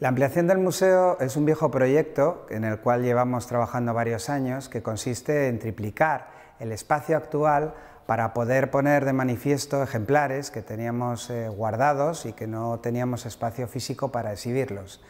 La ampliación del museo es un viejo proyecto en el cual llevamos trabajando varios años que consiste en triplicar el espacio actual para poder poner de manifiesto ejemplares que teníamos eh, guardados y que no teníamos espacio físico para exhibirlos.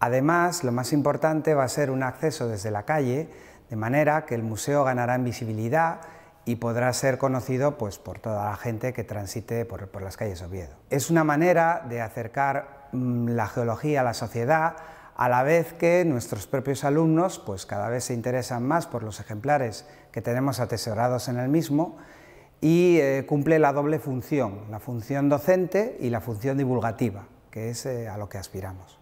Además, lo más importante va a ser un acceso desde la calle, de manera que el museo ganará en visibilidad y podrá ser conocido pues, por toda la gente que transite por, las calles Oviedo. Es una manera de acercar mm, la geología a la sociedad, a la vez que nuestros propios alumnos pues, cada vez se interesan más por los ejemplares que tenemos atesorados en el mismo y eh, cumple la doble función, la función docente y la función divulgativa, que es eh, a lo que aspiramos.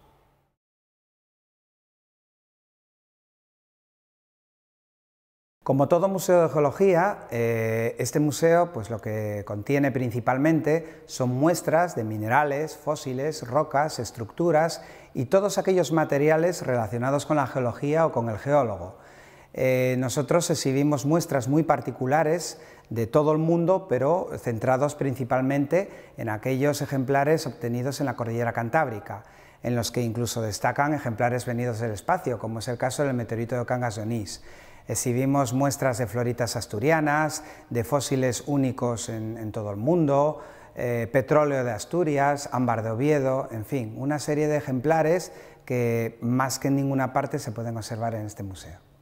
Como todo museo de geología, eh, este museo pues, lo que contiene principalmente son muestras de minerales, fósiles, rocas, estructuras y todos aquellos materiales relacionados con la geología o con el geólogo. Eh, nosotros exhibimos muestras muy particulares de todo el mundo, pero centrados principalmente en aquellos ejemplares obtenidos en la cordillera cantábrica en los que incluso destacan ejemplares venidos del espacio, como es el caso del meteorito de Cangas de Onís. Exhibimos muestras de floritas asturianas, de fósiles únicos en, todo el mundo, eh, petróleo de Asturias, ámbar de Oviedo, en fin, una serie de ejemplares que más que en ninguna parte se pueden observar en este museo.